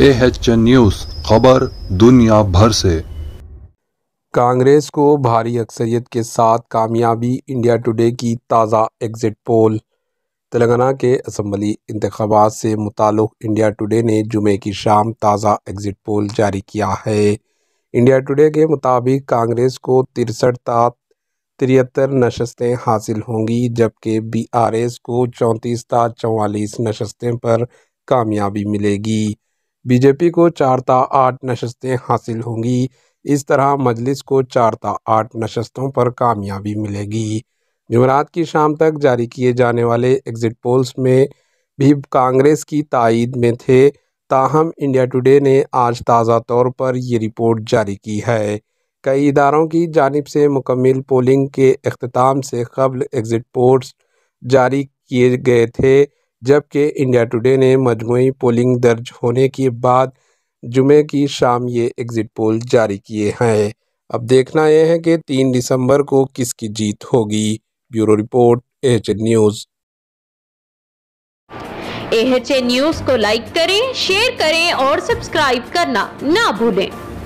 A H news खबर दुनिया भर से कांग्रेस को भारी अक्सरियत के साथ कामयाबी इंडिया टुडे की ताज़ा एग्जिट पोल तेलंगाना के असम्बली इंतबात से मुतल इंडिया टुडे ने जुमे की शाम ताज़ा एग्जिट पोल जारी किया है इंडिया टुडे के मुताबिक कांग्रेस को तिरसठ ता तिहत्तर नशस्तें हासिल होंगी जबकि बी आर एस को चौंतीस ता चवालीस नशस्तें पर कामयाबी मिलेगी बीजेपी को चार ता आठ नशस्तें हासिल होंगी इस तरह मजलिस को चार ता आठ नशस्तों पर कामयाबी मिलेगी जुमरात की शाम तक जारी किए जाने वाले एग्ज़िट पोल्स में भी कांग्रेस की तइद में थे ताहम इंडिया टुडे ने आज ताज़ा तौर पर ये रिपोर्ट जारी की है कई इदारों की जानब से मुकम्मल पोलिंग के अख्ताम से कबल एग्ज़ट पोल्स जारी किए गए थे जबकि इंडिया टुडे ने मजमू पोलिंग दर्ज होने के बाद जुमे की शाम ये एग्ज़िट पोल जारी किए हैं अब देखना यह है कि तीन दिसंबर को किसकी जीत होगी bureau report H news H news को लाइक करें शेयर करें और सब्सक्राइब करना ना भूलें